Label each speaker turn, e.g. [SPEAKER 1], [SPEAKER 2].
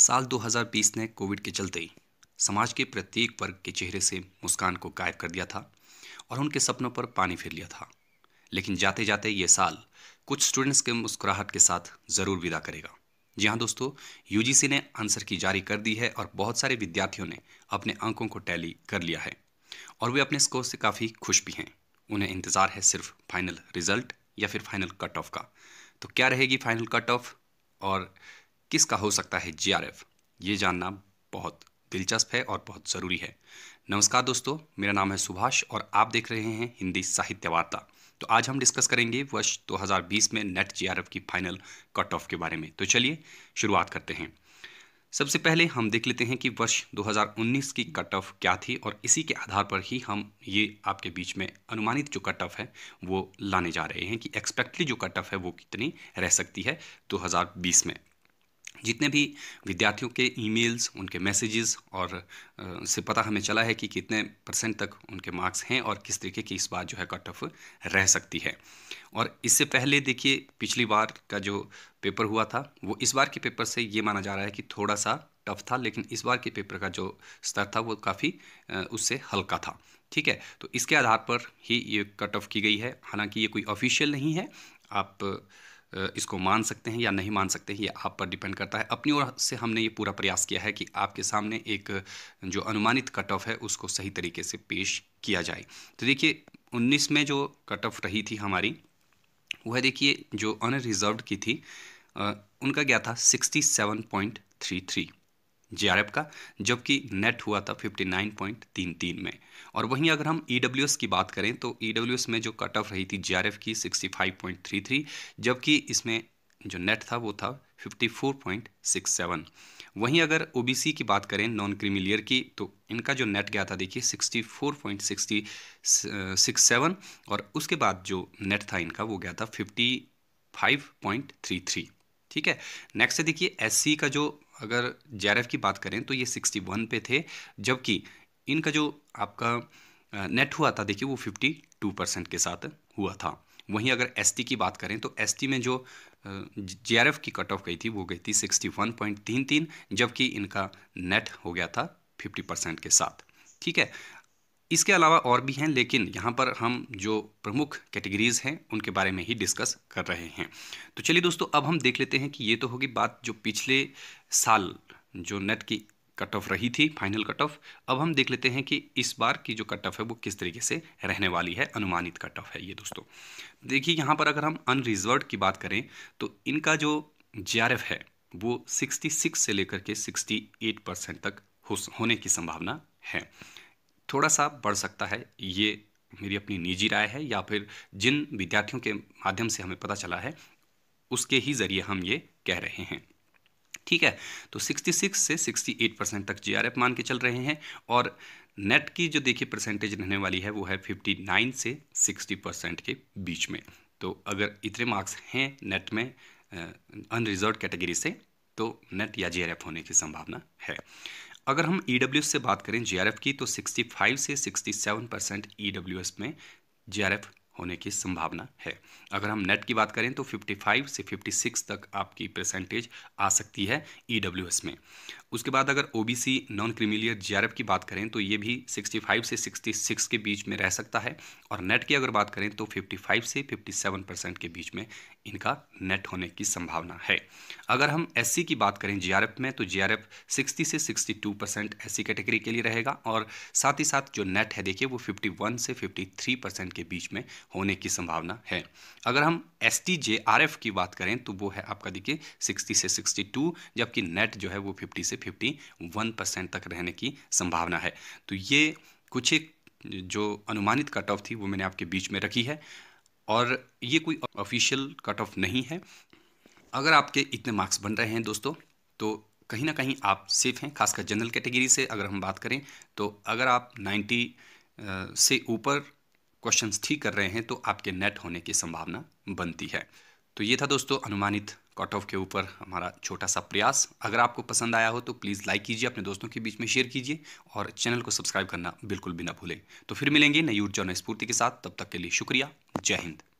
[SPEAKER 1] साल 2020 ने कोविड के चलते समाज के प्रत्येक वर्ग के चेहरे से मुस्कान को गायब कर दिया था और उनके सपनों पर पानी फिर लिया था लेकिन जाते जाते ये साल कुछ स्टूडेंट्स के मुस्कुराहट के साथ ज़रूर विदा करेगा जी हाँ दोस्तों यूजीसी ने आंसर की जारी कर दी है और बहुत सारे विद्यार्थियों ने अपने अंकों को टैली कर लिया है और वे अपने स्कोर से काफ़ी खुश भी हैं उन्हें इंतज़ार है सिर्फ फाइनल रिजल्ट या फिर फाइनल कट ऑफ का तो क्या रहेगी फाइनल कट ऑफ और किसका हो सकता है जी ये जानना बहुत दिलचस्प है और बहुत ज़रूरी है नमस्कार दोस्तों मेरा नाम है सुभाष और आप देख रहे हैं हिंदी साहित्य वार्ता तो आज हम डिस्कस करेंगे वर्ष 2020 में नेट जीआरएफ की फाइनल कट ऑफ के बारे में तो चलिए शुरुआत करते हैं सबसे पहले हम देख लेते हैं कि वर्ष 2019 की कट ऑफ क्या थी और इसी के आधार पर ही हम ये आपके बीच में अनुमानित जो कट ऑफ है वो लाने जा रहे हैं कि एक्सपेक्टली जो कट ऑफ है वो कितनी रह सकती है 2020 में जितने भी विद्यार्थियों के ईमेल्स उनके मैसेजेस और से पता हमें चला है कि कितने परसेंट तक उनके मार्क्स हैं और किस तरीके की इस बार जो है कट ऑफ रह सकती है और इससे पहले देखिए पिछली बार का जो पेपर हुआ था वो इस बार के पेपर से ये माना जा रहा है कि थोड़ा सा टफ था लेकिन इस बार के पेपर का जो स्तर था वो काफ़ी उससे हल्का था ठीक है तो इसके आधार पर ही ये कट ऑफ की गई है हालांकि ये कोई ऑफिशियल नहीं है आप इसको मान सकते हैं या नहीं मान सकते हैं ये आप पर डिपेंड करता है अपनी ओर से हमने ये पूरा प्रयास किया है कि आपके सामने एक जो अनुमानित कट ऑफ है उसको सही तरीके से पेश किया जाए तो देखिए उन्नीस में जो कट ऑफ रही थी हमारी वह देखिए जो अनरिजर्व की थी उनका क्या था sixty seven point three three J का जबकि नेट हुआ था 59.33 में और वहीं अगर हम ई e की बात करें तो ई e में जो कट ऑफ रही थी जे की 65.33 जबकि इसमें जो नेट था वो था 54.67 वहीं अगर ओबीसी की बात करें नॉन क्रीमिलियर की तो इनका जो नेट गया था देखिए 64.67 और उसके बाद जो नेट था इनका वो गया था 55.33 ठीक है नेक्स्ट है देखिए एससी का जो अगर जे की बात करें तो ये सिक्सटी वन पे थे जबकि इनका जो आपका नेट हुआ था देखिए वो फिफ्टी टू परसेंट के साथ हुआ था वहीं अगर एस की बात करें तो एस में जो जे की कट ऑफ गई थी वो गई थी सिक्सटी वन पॉइंट तीन तीन जबकि इनका नेट हो गया था फिफ्टी परसेंट के साथ ठीक है इसके अलावा और भी हैं लेकिन यहाँ पर हम जो प्रमुख कैटेगरीज हैं उनके बारे में ही डिस्कस कर रहे हैं तो चलिए दोस्तों अब हम देख लेते हैं कि ये तो होगी बात जो पिछले साल जो नेट की कट ऑफ रही थी फाइनल कट ऑफ अब हम देख लेते हैं कि इस बार की जो कट ऑफ है वो किस तरीके से रहने वाली है अनुमानित कट ऑफ है ये दोस्तों देखिए यहाँ पर अगर हम अनरिजर्व की बात करें तो इनका जो जे है वो 66 से लेकर के 68 परसेंट तक हो होने की संभावना है थोड़ा सा बढ़ सकता है ये मेरी अपनी निजी राय है या फिर जिन विद्यार्थियों के माध्यम से हमें पता चला है उसके ही ज़रिए हम ये कह रहे हैं ठीक है तो 66 से 68 परसेंट तक जी मान के चल रहे हैं और नेट की जो देखिए परसेंटेज रहने वाली है वो है 59 से 60 परसेंट के बीच में तो अगर इतने मार्क्स हैं नेट में अनरिजर्व कैटेगरी से तो नेट या जे होने की संभावना है अगर हम ई e से बात करें जे की तो 65 से 67 परसेंट ई में जे होने की संभावना है अगर हम नेट की बात करें तो 55 से 56 तक आपकी परसेंटेज आ सकती है ई e में उसके बाद अगर ओ नॉन क्रिमिलियर जी की बात करें तो ये भी 65 से 66 के बीच में रह सकता है और नेट की अगर बात करें तो 55 से 57 परसेंट के बीच में इनका नेट होने की संभावना है अगर हम एस की बात करें जी में तो जी 60 से 62 परसेंट एस कैटेगरी के लिए रहेगा और साथ ही साथ जो नेट है देखिए वो 51 से 53 परसेंट के बीच में होने की संभावना है अगर हम S T J R F की बात करें तो वो है आपका देखिए सिक्सटी से सिक्सटी टू जबकि नेट जो है वो फिफ्टी से फिफ्टी वन परसेंट तक रहने की संभावना है तो ये कुछ एक जो अनुमानित कट ऑफ थी वो मैंने आपके बीच में रखी है और ये कोई ऑफिशियल कट ऑफ नहीं है अगर आपके इतने मार्क्स बन रहे हैं दोस्तों तो कहीं ना कहीं आप सेफ हैं खासकर जनरल कैटेगरी से अगर हम बात करें तो अगर आप 90 से ऊपर क्वेश्चंस ठीक कर रहे हैं तो आपके नेट होने की संभावना बनती है तो ये था दोस्तों अनुमानित कट ऑफ के ऊपर हमारा छोटा सा प्रयास अगर आपको पसंद आया हो तो प्लीज़ लाइक कीजिए अपने दोस्तों के बीच में शेयर कीजिए और चैनल को सब्सक्राइब करना बिल्कुल भी ना भूलें तो फिर मिलेंगे नई ऊर्जा और स्फूर्ति के साथ तब तक के लिए शुक्रिया जय हिंद